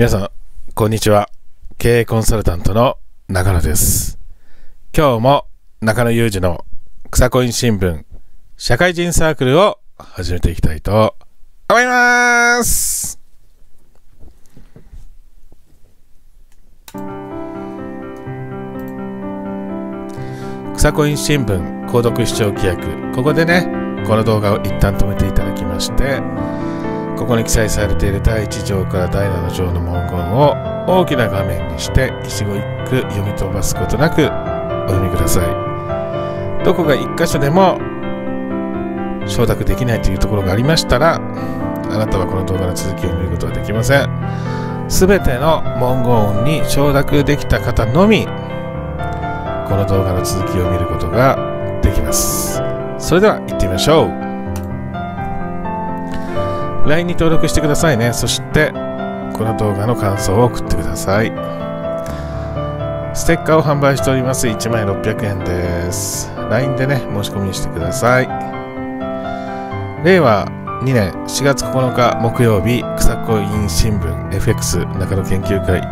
皆さん、こんにちは。経営コンサルタントの中野です。今日も中野裕二の草コイン新聞社会人サークルを始めていきたいと思います草コイン新聞購読視聴規約ここでねこの動画を一旦止めていただきましてここに記載されている第1条から第7条の文言を大きな画面にして一語一句読み飛ばすことなくお読みくださいどこか1箇所でも承諾できないというところがありましたらあなたはこの動画の続きを見ることはできません全ての文言に承諾できた方のみこの動画の続きを見ることができますそれでは行ってみましょう LINE に登録してくださいね。そして、この動画の感想を送ってください。ステッカーを販売しております。1枚600円です。LINE でね、申し込みしてください。令和2年4月9日木曜日、草子院新聞 FX 中野研究会。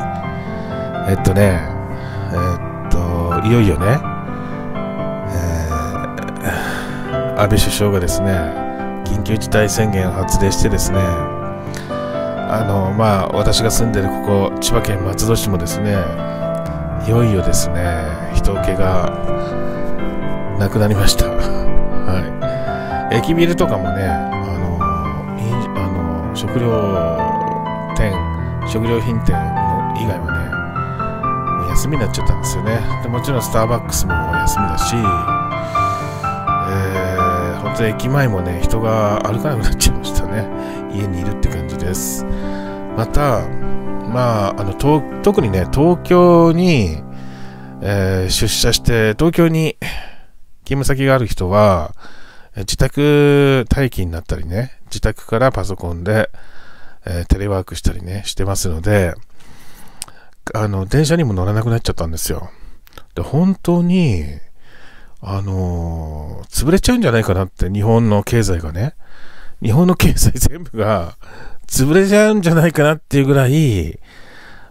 えっとね、えっと、いよいよね、えー、安倍首相がですね、緊急事態宣言を発令してですねあのまあ私が住んでるここ千葉県松戸市もですねいよいよですね人気がなくなりました はい駅ビルとかもねあのあの食料店食料品店の以外はね休みになっちゃったんですよねでもちろんスターバックスも休みだしと駅前もね、人が歩かなくなっちゃいましたね。家にいるって感じです。また、まあ、あの、特にね、東京に、えー、出社して、東京に勤務先がある人は、自宅待機になったりね、自宅からパソコンで、えー、テレワークしたりね、してますので、あの、電車にも乗らなくなっちゃったんですよ。で、本当に、あのー、潰れちゃうんじゃないかなって、日本の経済がね。日本の経済全部が潰れちゃうんじゃないかなっていうぐらい、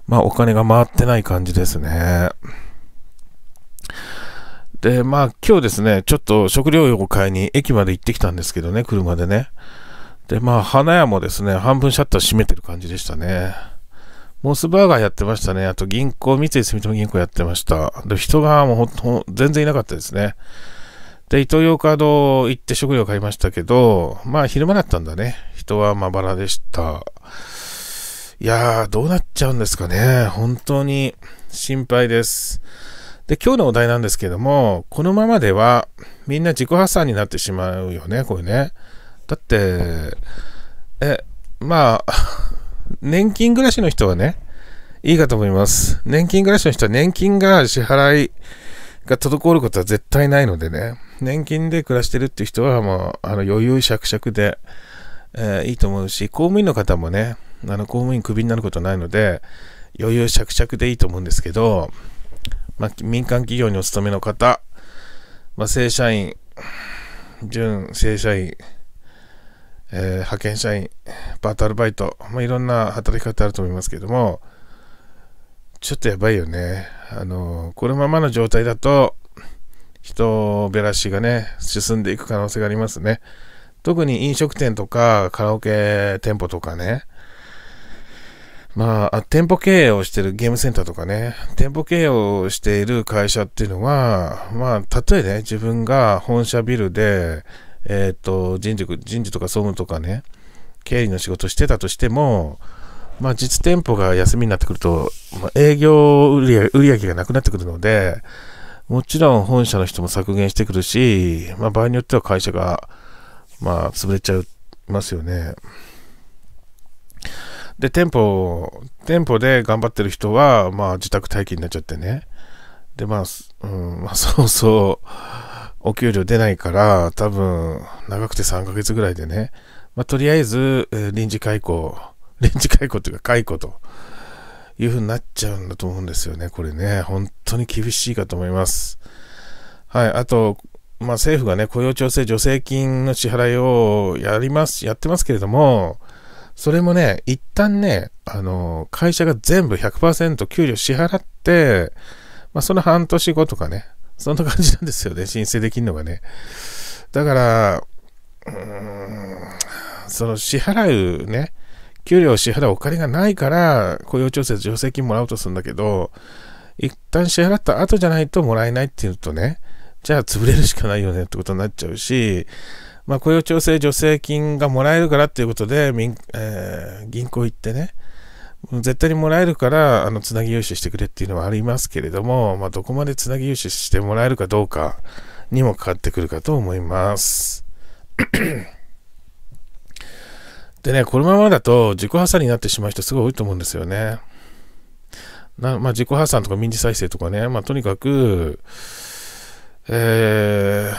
まあお金が回ってない感じですね。で、まあ今日ですね、ちょっと食料を買いに駅まで行ってきたんですけどね、車でね。で、まあ花屋もですね、半分シャッター閉めてる感じでしたね。モスバーガーやってましたね。あと銀行、三井住友銀行やってました。で、人がもうほんと、全然いなかったですね。で、イトーヨーカド行って食料買いましたけど、まあ昼間だったんだね。人はまばらでした。いやー、どうなっちゃうんですかね。本当に心配です。で、今日のお題なんですけども、このままではみんな自己破産になってしまうよね、これね。だって、え、まあ年金暮らしの人はね、いいかと思います。年金暮らしの人は年金が支払いが滞ることは絶対ないのでね、年金で暮らしてるっていう人はもうあの余裕しゃくしゃくで、えー、いいと思うし、公務員の方もね、あの公務員クビになることないので、余裕しゃくしゃくでいいと思うんですけど、まあ、民間企業にお勤めの方、まあ、正社員、準正社員、えー、派遣社員、バートアルバイト、まあ、いろんな働き方あると思いますけども、ちょっとやばいよね。あの、このままの状態だと、人べらしがね、進んでいく可能性がありますね。特に飲食店とか、カラオケ店舗とかね。まあ、店舗経営をしているゲームセンターとかね、店舗経営をしている会社っていうのは、まあ、例えね、自分が本社ビルで、えー、っと、人事、人事とか総務とかね、経理の仕事してたとしても、まあ、実店舗が休みになってくると、まあ、営業売り上げがなくなってくるので、もちろん本社の人も削減してくるし、まあ、場合によっては会社が、まあ、潰れちゃいますよね。で、店舗、店舗で頑張ってる人は、まあ、自宅待機になっちゃってね。で、まあ、うん、まあ、そうそう。お給料出ないから、多分、長くて3ヶ月ぐらいでね、まあ、とりあえず、えー、臨時解雇、臨時解雇というか解雇というふうになっちゃうんだと思うんですよね。これね、本当に厳しいかと思います。はい、あと、まあ、政府がね、雇用調整助成金の支払いをやります、やってますけれども、それもね、一旦ね、あの、会社が全部100%給料支払って、まあ、その半年後とかね、そんな感じなんですよね、申請できるのがね。だから、うーん、その支払うね、給料を支払うお金がないから、雇用調整助成金もらおうとするんだけど、一旦支払った後じゃないともらえないっていうとね、じゃあ潰れるしかないよねってことになっちゃうし、まあ、雇用調整助成金がもらえるからっていうことで、えー、銀行行ってね、絶対にもらえるから、あの、つなぎ融資してくれっていうのはありますけれども、まあ、どこまでつなぎ融資してもらえるかどうかにもかかってくるかと思います。でね、このままだと自己破産になってしまう人すごい多いと思うんですよね。なまあ、自己破産とか民事再生とかね、まあ、とにかく、え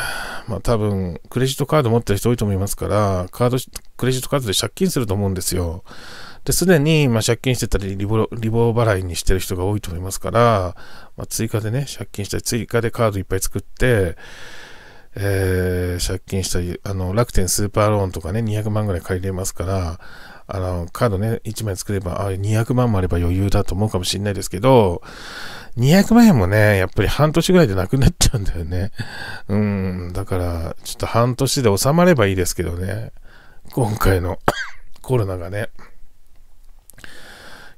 ー、まあ、多分、クレジットカード持ってる人多いと思いますから、カード、クレジットカードで借金すると思うんですよ。で、すでに、まあ、借金してたりリボ、リボ払いにしてる人が多いと思いますから、まあ、追加でね、借金したり、追加でカードいっぱい作って、えー、借金したり、あの、楽天スーパーローンとかね、200万ぐらい借りれますから、あの、カードね、1枚作れば、あ200万もあれば余裕だと思うかもしれないですけど、200万円もね、やっぱり半年ぐらいでなくなっちゃうんだよね。うん、だから、ちょっと半年で収まればいいですけどね。今回のコロナがね。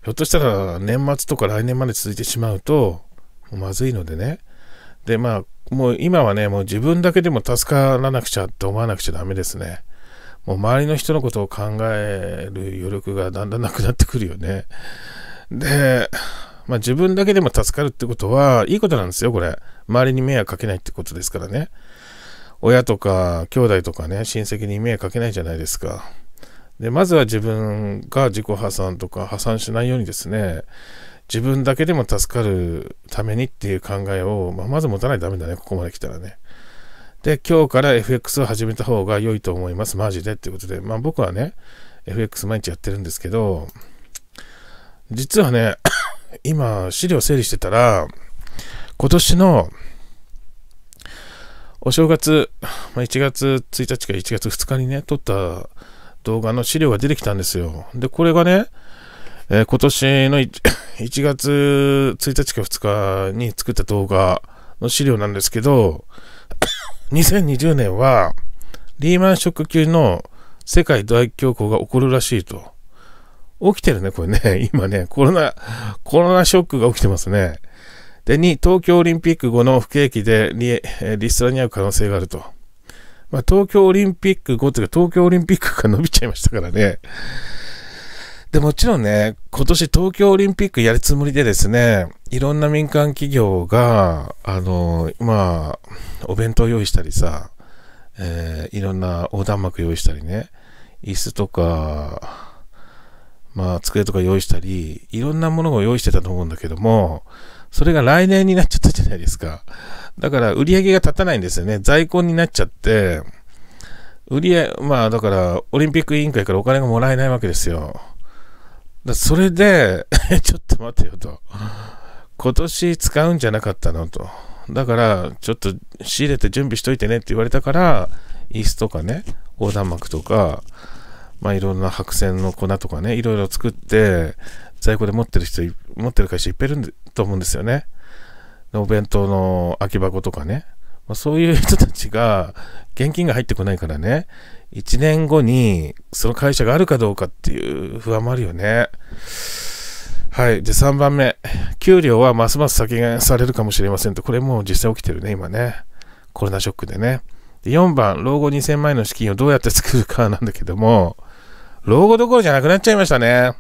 ひょっとしたら年末とか来年まで続いてしまうと、まずいのでね。で、まあ、もう今はね、もう自分だけでも助からなくちゃって思わなくちゃダメですね。もう周りの人のことを考える余力がだんだんなくなってくるよね。で、まあ、自分だけでも助かるってことは、いいことなんですよ、これ。周りに迷惑かけないってことですからね。親とか、兄弟とかね、親戚に迷惑かけないじゃないですか。で、まずは自分が自己破産とか破産しないようにですね、自分だけでも助かるためにっていう考えを、まあ、まず持たないとダメだね、ここまで来たらね。で、今日から FX を始めた方が良いと思います、マジでっていうことで、まあ僕はね、FX 毎日やってるんですけど、実はね、今、資料整理してたら、今年のお正月、まあ、1月1日か1月2日にね、撮った動画の資料が出てきたんですよ。で、これがね、えー、今年の 1, 月1日か2日に作った動画の資料なんですけど、2020 年はリーマンショック級の世界大恐慌が起こるらしいと。起きてるね、これね。今ね、コロナ、コロナショックが起きてますね。で、2、東京オリンピック後の不景気でリリストラに遭う可能性があると。まあ、東京オリンピック後というか、東京オリンピックが伸びちゃいましたからね。で、もちろんね、今年東京オリンピックやるつもりでですね、いろんな民間企業が、あの、まあ、お弁当用意したりさ、えー、いろんな横断幕用意したりね、椅子とか、まあ、机とか用意したり、いろんなものを用意してたと思うんだけども、それが来年になっちゃったじゃないですか。だから、売り上げが立たないんですよね。在庫になっちゃって、売り上げ、まあ、だから、オリンピック委員会からお金がもらえないわけですよ。だそれで ちょっと待てよと。今年使うんじゃなかったのと。だから、ちょっと仕入れて準備しといてねって言われたから、椅子とかね、横断幕とか、まあ、いろんな白線の粉とかね、いろいろ作って、在庫で持ってる人、持ってる会社いっぱいいると思うんですよね。お弁当の空き箱とかね。まあ、そういう人たちが、現金が入ってこないからね、1年後にその会社があるかどうかっていう不安もあるよね。はい。で、3番目。給料はますます削減されるかもしれませんと。これもう実際起きてるね、今ね。コロナショックでね。で4番、老後2000万円の資金をどうやって作るかなんだけども、老後どころじゃなくなっちゃいましたね。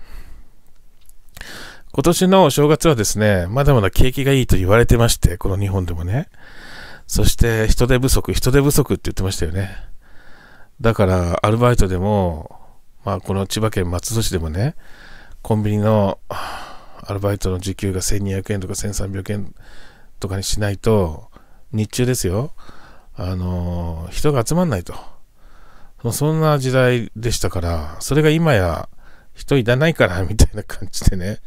今年のお正月はですね、まだまだ景気がいいと言われてまして、この日本でもね。そして人手不足、人手不足って言ってましたよね。だからアルバイトでも、まあこの千葉県松戸市でもね、コンビニのアルバイトの時給が1200円とか1300円とかにしないと、日中ですよ、あの人が集まんないと。もうそんな時代でしたから、それが今や人いらないから みたいな感じでね、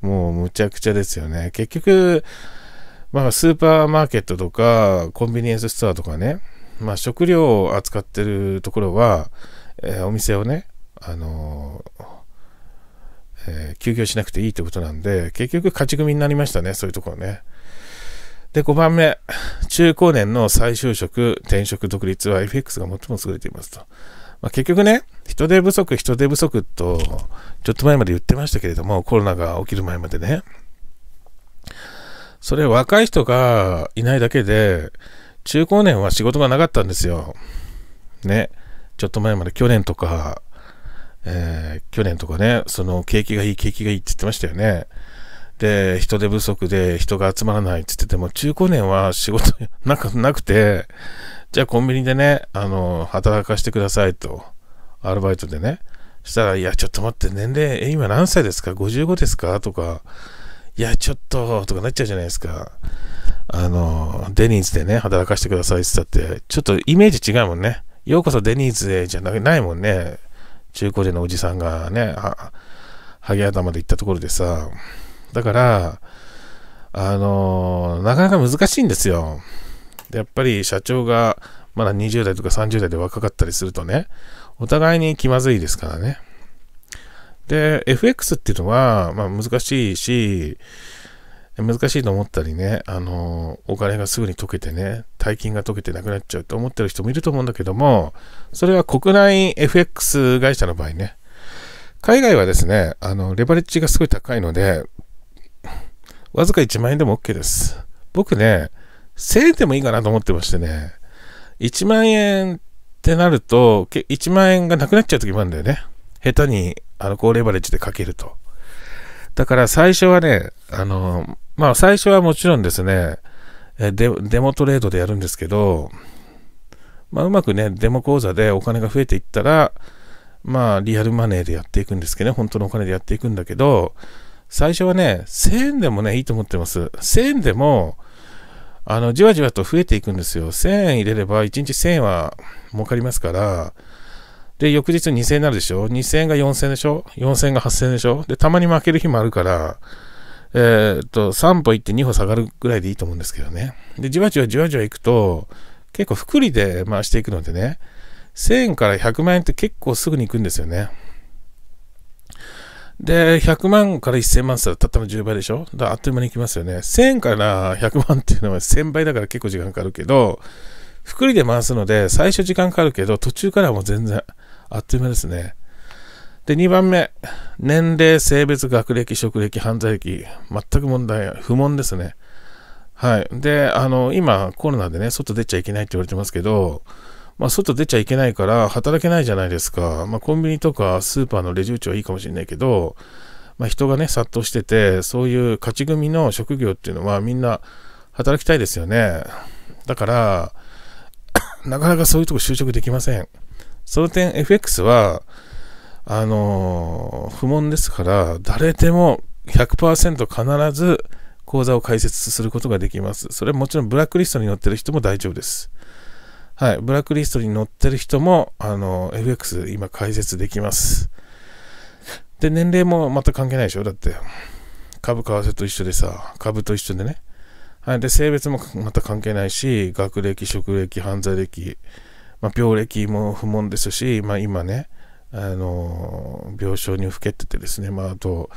もうむちゃくちゃですよね。結局、まあスーパーマーケットとかコンビニエンスストアとかね、まあ食料を扱ってるところは、えー、お店をね、あのー、えー、休業しなくていいってことなんで、結局勝ち組になりましたね、そういうところね。で、5番目、中高年の再就職、転職、独立は FX が最も優れていますと。まあ、結局ね、人手不足、人手不足と、ちょっと前まで言ってましたけれども、コロナが起きる前までね。それ若い人がいないだけで、中高年は仕事がなかったんですよ。ね。ちょっと前まで去年とか、えー、去年とかね、その景気がいい、景気がいいって言ってましたよね。で、人手不足で人が集まらないって言ってても、中高年は仕事 なくなくて、じゃあコンビニでね、あの、働かしてくださいと、アルバイトでね。したら、いや、ちょっと待って、年齢、え、今何歳ですか ?55 ですかとか、いや、ちょっと、とかなっちゃうじゃないですか。あの、デニーズでね、働かせてくださいって言ったって、ちょっとイメージ違うもんね。ようこそデニーズでじゃないもんね。中高年のおじさんがね、は、ハゲ頭で行ったところでさ、だから、あのー、なかなか難しいんですよ。やっぱり社長がまだ20代とか30代で若かったりするとね、お互いに気まずいですからね。で、FX っていうのは、まあ、難しいし、難しいと思ったりね、あのー、お金がすぐに溶けてね、大金が溶けてなくなっちゃうと思ってる人もいると思うんだけども、それは国内 FX 会社の場合ね、海外はですね、あの、レバレッジがすごい高いので、わずか1万円でも OK です。僕ね、1000円でもいいかなと思ってましてね、1万円ってなると、1万円がなくなっちゃう時もあるんだよね。下手にアルコールレバレッジでかけると。だから最初はね、あの、まあ最初はもちろんですね、デデモトレードでやるんですけど、まあ、うまくね、デモ講座でお金が増えていったら、まあ、リアルマネーでやっていくんですけどね、本当のお金でやっていくんだけど、最初はね、1000円でもね、いいと思ってます。1000円でも、あの、じわじわと増えていくんですよ。1000円入れれば、1日1000円は儲かりますから、で、翌日2000円になるでしょ ?2000 円が4000円でしょ ?4000 円が8000円でしょで、たまに負ける日もあるから、えー、っと、3歩行って2歩下がるぐらいでいいと思うんですけどね。で、じわじわじわじわ行くと、結構、く利で回していくのでね、1000円から100万円って結構すぐに行くんですよね。で、100万から1000万ってたったの10倍でしょだあっという間にいきますよね。1000から100万っていうのは1000倍だから結構時間かかるけど、福利で回すので、最初時間かかるけど、途中からはもう全然、あっという間ですね。で、2番目、年齢、性別、学歴、職歴、犯罪歴、全く問題、不問ですね。はい。で、あの、今、コロナでね、外出ちゃいけないって言われてますけど、まあ、外出ちゃいけないから働けないじゃないですか。まあ、コンビニとかスーパーのレジ打ちはいいかもしれないけど、まあ、人がね、殺到してて、そういう勝ち組の職業っていうのはみんな働きたいですよね。だから、なかなかそういうとこ就職できません。その点 FX は、あのー、不問ですから、誰でも100%必ず口座を開設することができます。それはもちろんブラックリストに載ってる人も大丈夫です。はい、ブラックリストに載ってる人も、あの、FX 今解説できます。で、年齢も全く関係ないでしょだって、株為替と一緒でさ、株と一緒でね。はい、で、性別もまた関係ないし、学歴、職歴、犯罪歴、まあ、病歴も不問ですし、まあ、今ね、あの、病床に老けててですね、まあ、あと、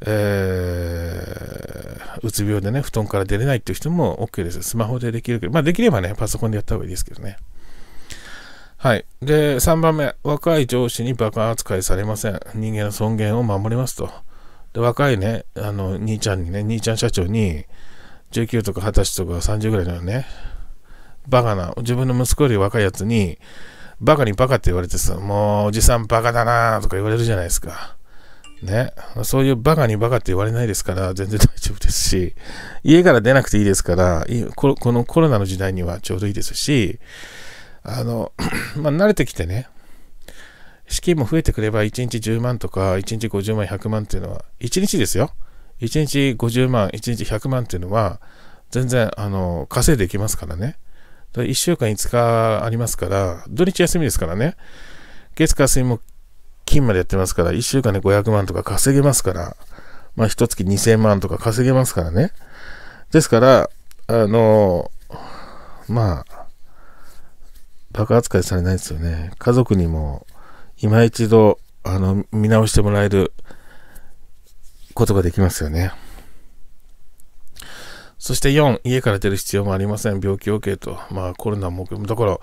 えー、うつ病でね、布団から出れないっていう人も OK です。スマホでできるけど、まあできればね、パソコンでやった方がいいですけどね。はい。で、3番目、若い上司にバカ扱いされません。人間の尊厳を守りますと。で、若いね、あの、兄ちゃんにね、兄ちゃん社長に、19とか20歳とか30ぐらいのね、バカな、自分の息子より若いやつに、バカにバカって言われてさ、もうおじさんバカだなとか言われるじゃないですか。ね、そういうバカにバカって言われないですから、全然大丈夫ですし、家から出なくていいですから、このコロナの時代にはちょうどいいですし、あの、まあ、慣れてきてね、資金も増えてくれば、1日10万とか、1日50万、100万っていうのは、1日ですよ。1日50万、1日100万っていうのは、全然、あの、稼いでいきますからね。1週間5日ありますから、土日休みですからね。月火水も金までやってますから、1週間で500万とか稼げますから、まあ、月2000万とか稼げますからね。ですから、あの、まあ、爆扱いされないですよね。家族にも、今一度、あの、見直してもらえることができますよね。そして4、家から出る必要もありません。病気 OK と。まあコロナも、だから、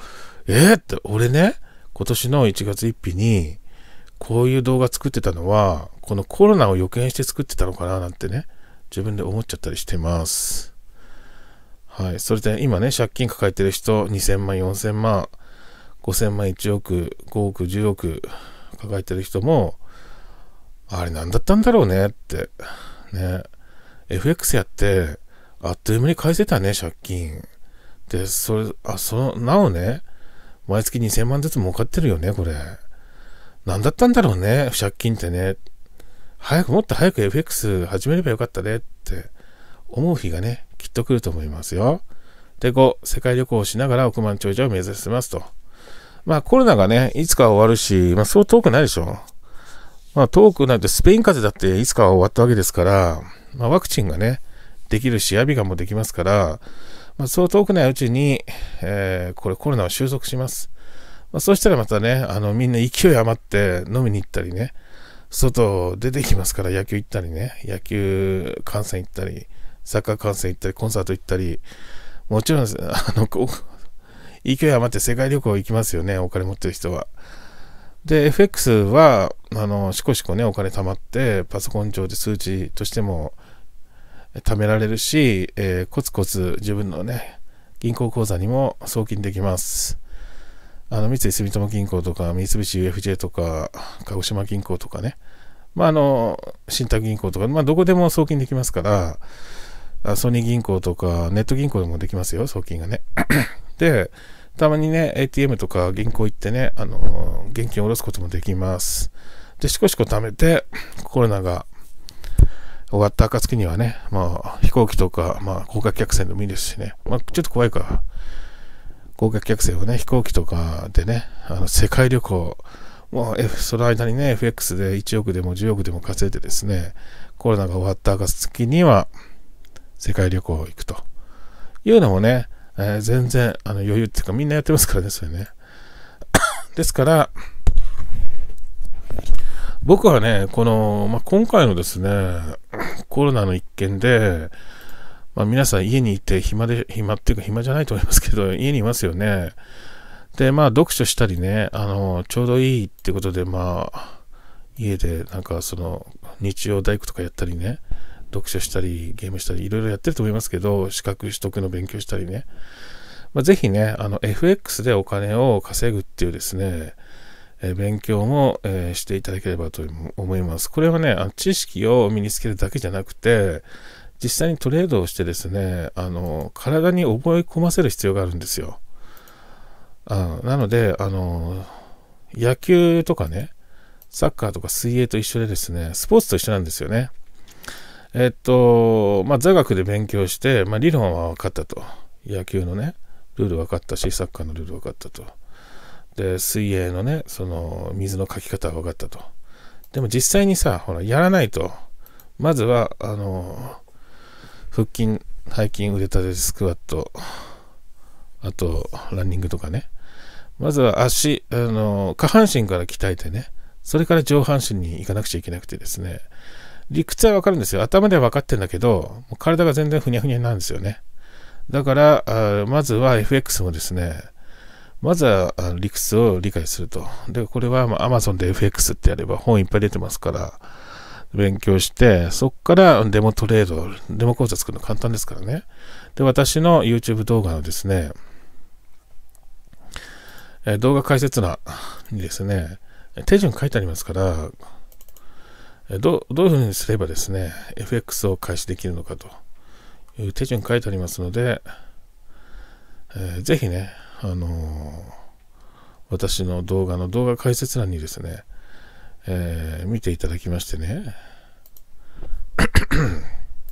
えー、って、俺ね、今年の1月1日に、こういう動画作ってたのは、このコロナを予見して作ってたのかななんてね、自分で思っちゃったりしてます。はい。それで今ね、借金抱えてる人、2000万、4000万、5000万、1億、5億、10億抱えてる人も、あれ何だったんだろうねって、ね。FX やって、あっという間に返せたね、借金。で、それ、あ、その、なおね、毎月2000万ずつ儲かってるよね、これ。何だったんだろうね、借金ってね。早く、もっと早く FX 始めればよかったねって思う日がね、きっと来ると思いますよ。で、5、世界旅行をしながら億万長者を目指せますと。まあコロナがね、いつかは終わるし、まあそう遠くないでしょ。まあ遠くないとスペイン風邪だっていつかは終わったわけですから、まあワクチンがね、できるし、アビガンもできますから、まあそう遠くないうちに、えー、これコロナは収束します。まあ、そうしたらまたね、あの、みんな勢い余って飲みに行ったりね、外出てきますから野球行ったりね、野球観戦行ったり、サッカー観戦行ったり、コンサート行ったり、もちろん、あの、こう、勢い余って世界旅行行きますよね、お金持ってる人は。で、FX は、あの、しこしこね、お金貯まって、パソコン上で数値としても貯められるし、えー、コツコツ自分のね、銀行口座にも送金できます。あの三井住友銀行とか、三菱 UFJ とか、鹿児島銀行とかね、まあ、あの、信託銀行とか、まあ、どこでも送金できますから、ソニー銀行とか、ネット銀行でもできますよ、送金がね。で、たまにね、ATM とか銀行行ってね、あの、現金を下ろすこともできます。で、しこしこ貯めて、コロナが終わった暁にはね、まあ、飛行機とか、まあ、高架客船でもいいですしね、まあ、ちょっと怖いから、豪華客船をね、飛行機とかでね、あの世界旅行、もう、F、その間にね、FX で1億でも10億でも稼いでですね、コロナが終わった暁には、世界旅行行くというのもね、えー、全然あの余裕っていうか、みんなやってますからね、それね。ですから、僕はね、この、まあ、今回のですね、コロナの一件で、まあ、皆さん家にいて暇で、暇っていうか暇じゃないと思いますけど、家にいますよね。で、まあ、読書したりね、あの、ちょうどいいってことで、まあ、家でなんかその、日曜大工とかやったりね、読書したり、ゲームしたり、いろいろやってると思いますけど、資格取得の勉強したりね。まあ、ぜひね、あの、FX でお金を稼ぐっていうですね、え勉強も、えー、していただければと思います。これはね、あの知識を身につけるだけじゃなくて、実際にトレードをしてですね、あの、体に覚え込ませる必要があるんですよ。あなので、あの、野球とかね、サッカーとか水泳と一緒でですね、スポーツと一緒なんですよね。えっと、まあ、座学で勉強して、まあ、理論は分かったと。野球のね、ルール分かったし、サッカーのルール分かったと。で、水泳のね、その、水のかき方は分かったと。でも実際にさ、ほら、やらないと。まずは、あの、腹筋、背筋、腕立て、スクワット、あと、ランニングとかね。まずは足、あの、下半身から鍛えてね、それから上半身に行かなくちゃいけなくてですね、理屈はわかるんですよ。頭では分かってんだけど、体が全然ふにゃふにゃなんですよね。だから、まずは FX もですね、まずは理屈を理解すると。で、これは Amazon で FX ってやれば本いっぱい出てますから、勉強して、そこからデモトレード、デモ講座作るの簡単ですからね。で、私の YouTube 動画のですね、え動画解説欄にですね、手順書いてありますから、どどういうふうにすればですね、FX を開始できるのかという手順書いてありますので、えー、ぜひね、あのー、私の動画の動画解説欄にですね、えー、見ていただきましてね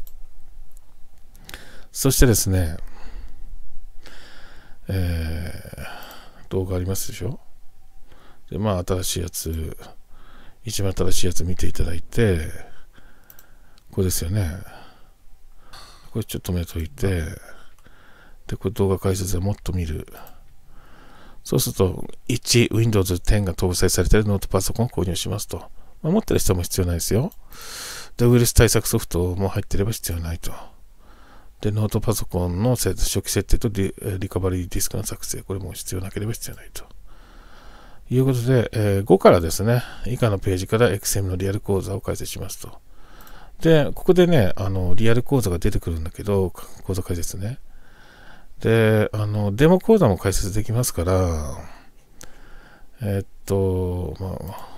そしてですね、えー、動画ありますでしょで、まあ、新しいやつ、一番新しいやつ見ていただいて、これですよね。これちょっと止めといて、で、これ動画解説でもっと見る。そうすると、1、Windows 10が搭載されているノートパソコンを購入しますと。まあ、持ってる人も必要ないですよ。で、ウイルス対策ソフトも入ってれば必要ないと。で、ノートパソコンの初期設定とリリカバリーディスクの作成、これも必要なければ必要ないと。いうことで、えー、5からですね、以下のページから XM のリアル講座を開設しますと。で、ここでね、あの、リアル講座が出てくるんだけど、講座解説ね。で、あの、デモ講座も解説できますから、えっと、まあ、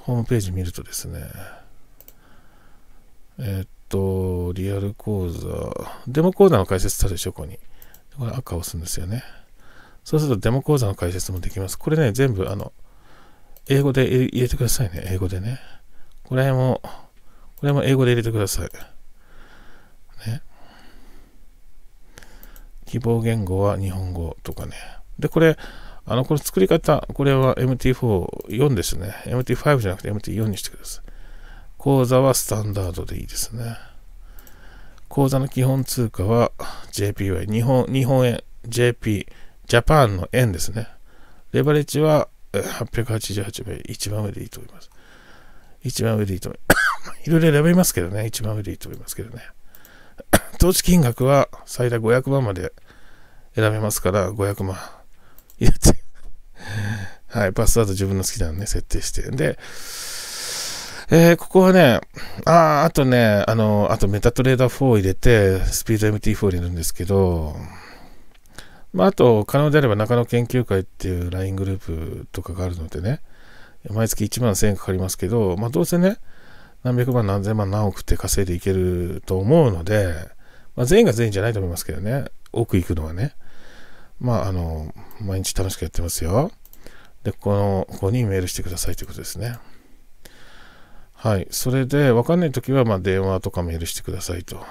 ホームページ見るとですね、えっと、リアル講座、デモ講座の解説さしょ、ここに。これ赤を押すんですよね。そうするとデモ講座の解説もできます。これね、全部、あの、英語で入れてくださいね。英語でね。これも、これも英語で入れてください。ね。希望言語は日本語とかね。で、これ、あの、この作り方、これは MT44 ですね。MT5 じゃなくて MT4 にしてください。講座はスタンダードでいいですね。講座の基本通貨は JPY、日本、日本円、JP、ジャパンの円ですね。レバレッジは888名、一番上でいいと思います。一番上でいいと思います。いろいろ選びますけどね、一番上でいいと思いますけどね。投資金額は最大500万まで選べますから、500万入れてはい、パスワード自分の好きなのね、設定して。で、えー、ここはね、ああとね、あの、あとメタトレーダー4入れて、スピード MT4 入れるんですけど、まあ、あと、可能であれば中野研究会っていう LINE グループとかがあるのでね、毎月1万1000円かかりますけど、まあ、どうせね、何百万何千万何億って稼いでいけると思うので、まあ、全員が全員じゃないと思いますけどね奥行くのはねまああの毎日楽しくやってますよでこのこ人にメールしてくださいということですねはいそれで分かんない時はま電話とかメールしてくださいと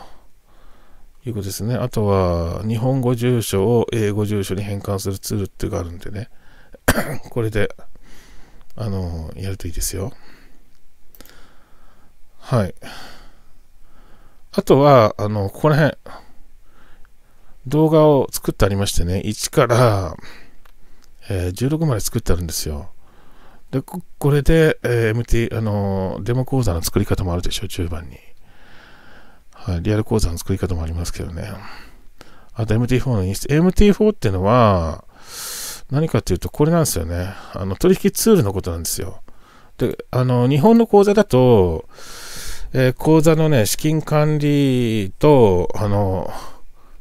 いうことですねあとは日本語住所を英語住所に変換するツールっていうのがあるんでね これであのやるといいですよはい。あとは、あの、ここら辺、動画を作ってありましてね、1から、えー、16まで作ってあるんですよ。で、これで、えー、MT、あの、デモ講座の作り方もあるでしょ、中盤に。はい、リアル講座の作り方もありますけどね。あと MT4 のイ演出。MT4 っていうのは、何かっていうと、これなんですよね。あの、取引ツールのことなんですよ。で、あの、日本の講座だと、えー、口座のね、資金管理と、あの、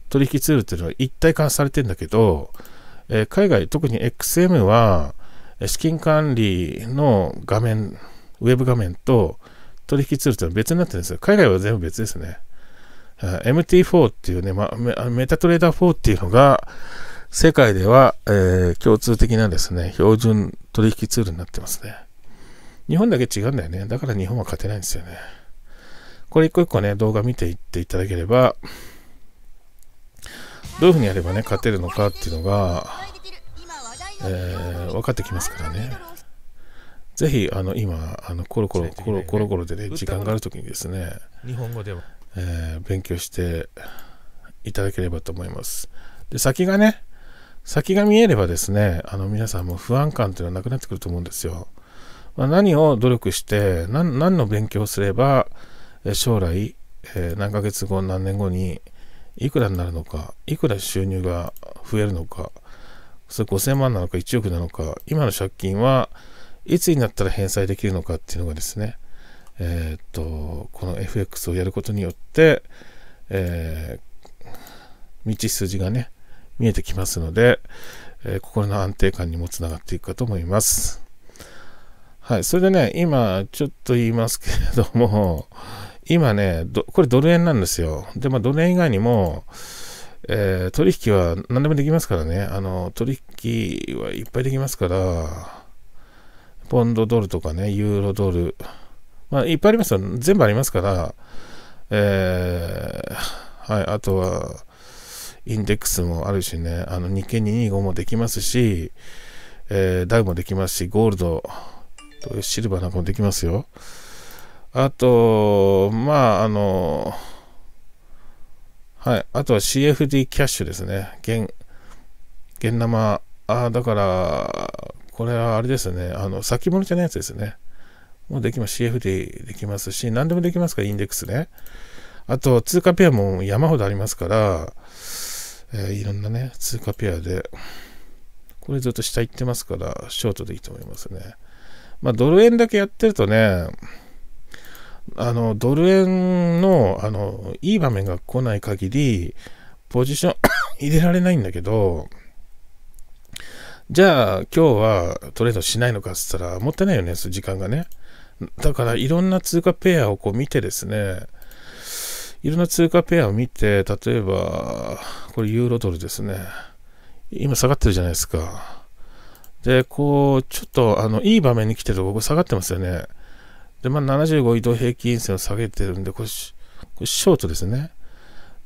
取引ツールっていうのは一体化されてんだけど、えー、海外、特に XM は、資金管理の画面、ウェブ画面と取引ツールいうのは別になってるんですよ。海外は全部別ですね。MT4 っていうね、まあ、メタトレーダー4っていうのが、世界では、えー、共通的なですね、標準取引ツールになってますね。日本だけ違うんだよね。だから日本は勝てないんですよね。これ一個一個ね、動画見ていっていただければ、どういうふうにやればね、勝てるのかっていうのが、えー、分かってきますからね。ぜひ、あの、今、あの、コロコロ、コロコロコロでね、時間があるときにですね、日本語では、えー、勉強していただければと思います。で、先がね、先が見えればですね、あの、皆さんも不安感というのはなくなってくると思うんですよ。まあ、何を努力して、何の勉強をすれば、将来、えー、何ヶ月後、何年後に、いくらになるのか、いくら収入が増えるのか、それ5000万なのか1億なのか、今の借金はいつになったら返済できるのかっていうのがですね、えー、っと、この FX をやることによって、えー、道筋がね、見えてきますので、えー、心の安定感にもつながっていくかと思います。はい、それでね、今ちょっと言いますけれども、今ね、これドル円なんですよ。で、まあ、ドル円以外にも、えー、取引は何でもできますからね。あの、取引はいっぱいできますから、ポンドドルとかね、ユーロドル。まあ、いっぱいありますよ。全部ありますから、えー、はい、あとは、インデックスもあるしね、あの、日経225もできますし、えー、ダウもできますし、ゴールド、シルバーなんかもできますよ。あと、まあ、あの、はい、あとは CFD キャッシュですね。現、現生、あだから、これはあれですね、あの、先物じゃないやつですね。もうできます。CFD できますし、何でもできますから、インデックスね。あと、通貨ペアも山ほどありますから、えー、いろんなね、通貨ペアで、これずっと下行ってますから、ショートでいいと思いますね。まあ、ドル円だけやってるとね、あの、ドル円の、あの、いい場面が来ない限り、ポジション 入れられないんだけど、じゃあ今日はトレードしないのかって言ったら、もったいないよね、時間がね。だからいろんな通貨ペアをこう見てですね、いろんな通貨ペアを見て、例えば、これユーロドルですね。今下がってるじゃないですか。で、こう、ちょっと、あの、いい場面に来てると、ここ下がってますよね。で、まあ、75移動平均線を下げてるんで、これ、ショートですね。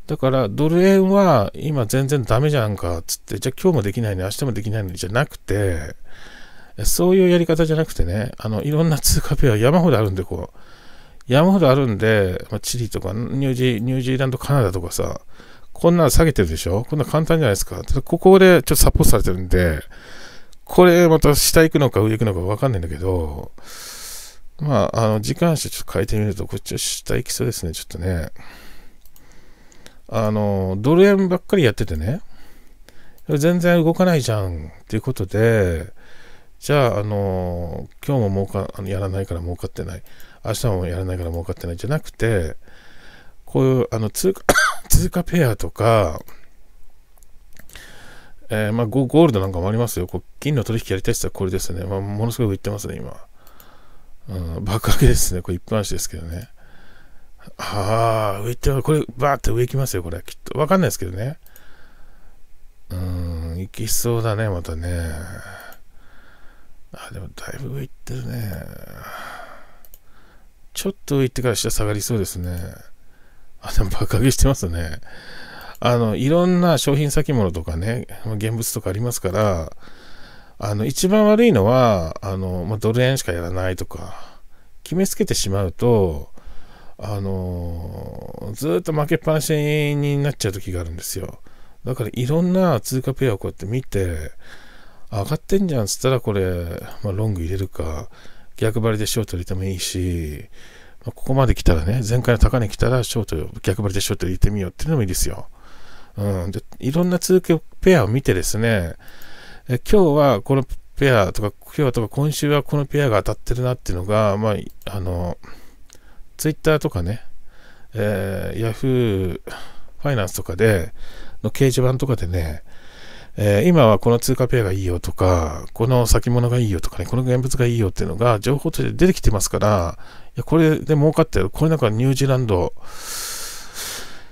だから、ドル円は今全然ダメじゃんか、つって、じゃあ今日もできないね、明日もできないね、じゃなくて、そういうやり方じゃなくてね、あの、いろんな通貨ペア山ほどあるんで、こう、山ほどあるんで、まあ、チリとかニュージー、ニュージーランド、カナダとかさ、こんなの下げてるでしょこんな簡単じゃないですか。ただここでちょっとサポートされてるんで、これまた下行くのか上行くのかわかんないんだけど、まあ、あの、時間足ちょっと変えてみると、こっちは下行きそうですね、ちょっとね。あの、ドル円ばっかりやっててね、全然動かないじゃんっていうことで、じゃあ、あの、今日も儲か、あのやらないから儲かってない、明日もやらないから儲かってないじゃなくて、こういう、あの、通貨、通貨ペアとか、えー、まあゴ、ゴールドなんかもありますよ。こう金の取引やりたい人はこれですね。まあ、ものすごく売ってますね、今。うん、爆上げですね。これ一般紙ですけどね。ああ、上行ってこれ、バーって上行きますよ、これ。きっと。わかんないですけどね。うん、行きそうだね、またね。あ、でもだいぶ上行ってるね。ちょっと上行ってから下下がりそうですね。あ、でも爆上げしてますね。あの、いろんな商品先物とかね、現物とかありますから、あの、一番悪いのは、あの、まあ、ドル円しかやらないとか、決めつけてしまうと、あの、ずっと負けっぱなしになっちゃう時があるんですよ。だからいろんな通貨ペアをこうやって見て、上がってんじゃんっつったらこれ、まあ、ロング入れるか、逆張りでショート入れてもいいし、まあ、ここまで来たらね、前回の高値来たらショート、逆張りでショート入れてみようっていうのもいいですよ。うん。で、いろんな通貨ペアを見てですね、え今日はこのペアとか、今日とか今週はこのペアが当たってるなっていうのが、まあ、あの、ツイッターとかね、えー、ヤフーファイナンスとかで、の掲示板とかでね、えー、今はこの通貨ペアがいいよとか、この先物がいいよとかね、この現物がいいよっていうのが情報として出てきてますから、いやこれで儲かってる。これなんかニュージーランド、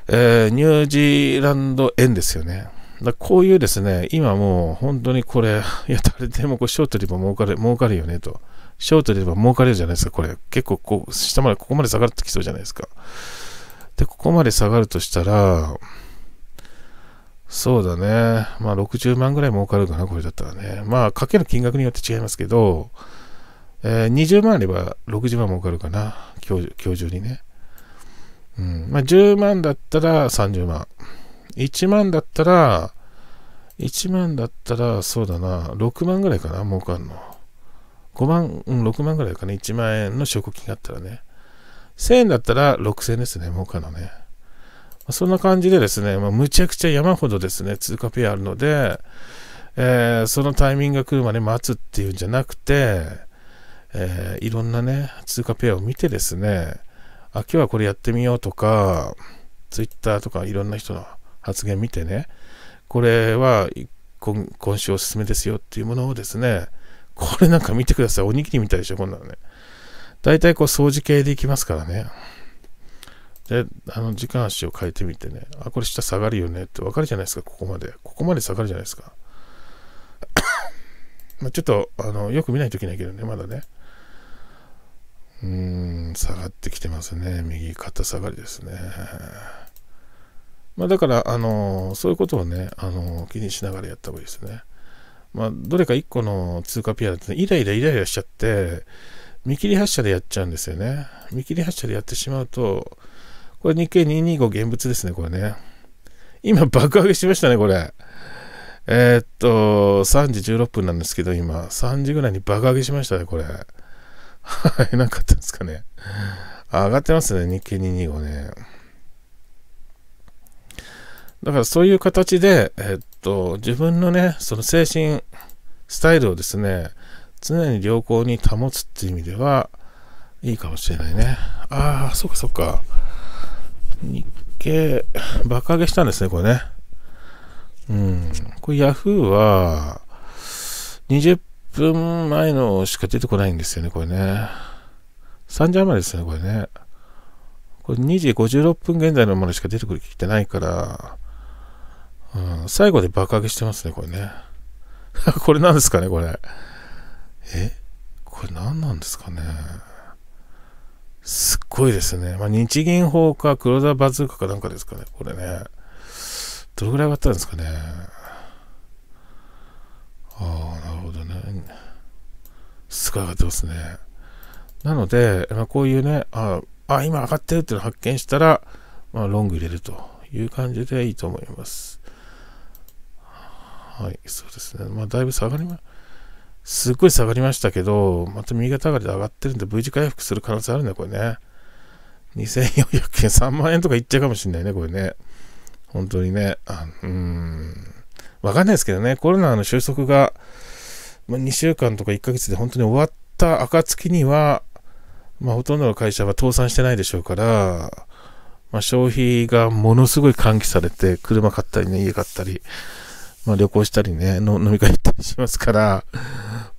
えー、ニュージーランド円ですよね。だこういうですね、今もう本当にこれ、いや、誰でもこうショートでも儲かる、儲かるよねと。ショートで言えば儲かれるじゃないですか、これ。結構こう、下まで、ここまで下がってきそうじゃないですか。で、ここまで下がるとしたら、そうだね。まあ、60万ぐらい儲かるかな、これだったらね。まあ、かける金額によって違いますけど、えー、20万あれば60万儲かるかな、今日、今日中にね。うん。まあ、10万だったら30万。1万だったら、1万だったら、そうだな、6万ぐらいかな、儲かんの。5万、うん、6万ぐらいかな、1万円の食金があったらね。1000円だったら6000円ですね、儲かるのね。そんな感じでですね、まあ、むちゃくちゃ山ほどですね、通貨ペアあるので、えー、そのタイミングが来るまで待つっていうんじゃなくて、えー、いろんなね、通貨ペアを見てですね、あ、今日はこれやってみようとか、Twitter とかいろんな人の発言見てね、これは今今週おすすめですよっていうものをですね、これなんか見てください。おにぎりみたいでしょ、こんなのね。大体こう掃除系でいきますからね。で、あの、時間足を変えてみてね、あ、これ下下がるよねってわかるじゃないですか、ここまで。ここまで下がるじゃないですか。まあちょっと、あの、よく見ないといけないけどね、まだね。うーん、下がってきてますね。右肩下がりですね。まあ、だから、あのそういうことをね、あの気にしながらやった方がいいですね。まあ、どれか1個の通貨ピアってイライライライラしちゃって、見切り発車でやっちゃうんですよね。見切り発車でやってしまうと、これ日経225現物ですね、これね。今爆上げしましたね、これ。えー、っと、3時16分なんですけど、今、3時ぐらいに爆上げしましたね、これ。はい、なかったですかね。上がってますね、日経225ね。だからそういう形で、えっと、自分のね、その精神スタイルをですね、常に良好に保つっていう意味では、いいかもしれないね。ああ、そっかそっか。日経、爆上げしたんですね、これね。うん。これ Yahoo は、20分前のしか出てこないんですよね、これね。3時半までですね、これね。これ2時56分現在のものしか出てきてないから、うん、最後で爆上げしてますね、これね。これなんですかね、これ。えこれ何なんですかね。すっごいですね。まあ、日銀法か黒田バズーカかなんかですかね、これね。どれぐらい上がったんですかね。ああ、なるほどね。すごい上がってますね。なので、まあ、こういうね、ああ、今上がってるっていうのを発見したら、まあ、ロング入れるという感じでいいと思います。はい、そうですね。まあ、だいぶ下がりま、すっごい下がりましたけど、また右肩上がりで上がってるんで、V 字回復する可能性あるね、これね。2400円、3万円とかいっちゃうかもしんないね、これね。本当にね。あうん。わかんないですけどね、コロナの収束が、まあ、2週間とか1ヶ月で本当に終わった暁には、まあ、ほとんどの会社は倒産してないでしょうから、まあ、消費がものすごい喚起されて、車買ったりね、家買ったり、まあ旅行したりね、の飲み会行ったりしますから、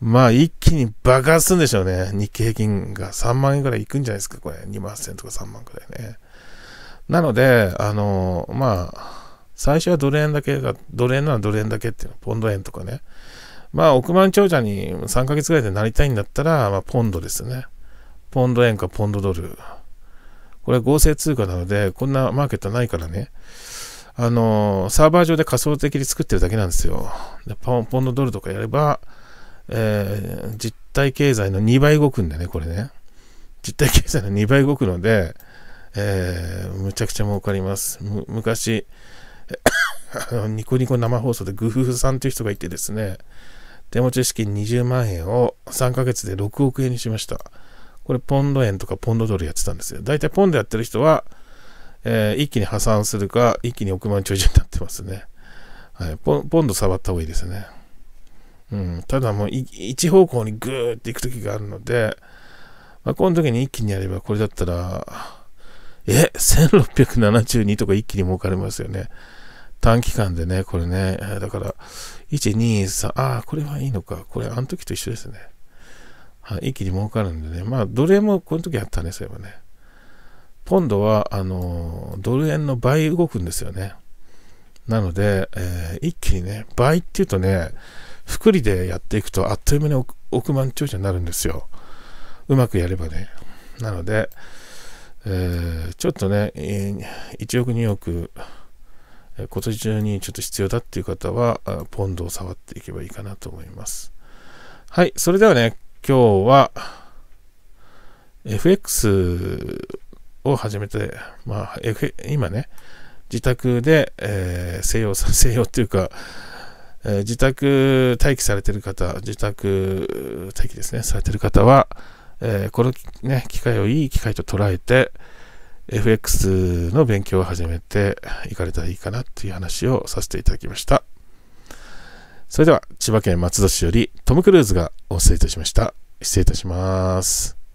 まあ一気に爆発するんでしょうね。日経平均が3万円くらい行くんじゃないですか、これ。2万1000とか3万くらいね。なので、あの、まあ、最初はドル円だけが、ドル円ならドル円だけっていうの、ポンド円とかね。まあ、億万長者に3ヶ月ぐらいでなりたいんだったら、まあ、ポンドですね。ポンド円かポンドドル。これ合成通貨なので、こんなマーケットないからね。あの、サーバー上で仮想的に作ってるだけなんですよ。でポンドドルとかやれば、えー、実体経済の2倍動くんだね、これね。実体経済の2倍動くので、えー、むちゃくちゃ儲かります。昔、ニコニコ生放送でグフフさんという人がいてですね、手持ち資金20万円を3ヶ月で6億円にしました。これ、ポンド円とかポンドドルやってたんですよ。大体ポンドやってる人は、えー、一気に破産するか、一気に億万長者になってますね。はい、ポンド触った方がいいですね。うん、ただもう一方向にグーっていく時があるので、まあ、この時に一気にやれば、これだったら、え、1672とか一気に儲かりますよね。短期間でね、これね、だから、1、2、3、ああ、これはいいのか。これ、あの時と一緒ですね。はい、一気に儲かるんでね。まあ、どれもこの時やったね、そういえばね。ポンドは、あの、ドル円の倍動くんですよね。なので、えー、一気にね、倍っていうとね、福利でやっていくとあっという間に億万長者になるんですよ。うまくやればね。なので、えー、ちょっとね、1億、2億、今年中にちょっと必要だっていう方は、ポンドを触っていけばいいかなと思います。はい、それではね、今日は、FX を始めて、まあ、F、今ね、自宅で、えー、静養、静養っていうか、えー、自宅待機されてる方、自宅待機ですね、されてる方は、えー、この、ね、機会をいい機会と捉えて、FX の勉強を始めていかれたらいいかなっていう話をさせていただきました。それでは、千葉県松戸市よりトム・クルーズがお伝えいたしました。失礼いたします。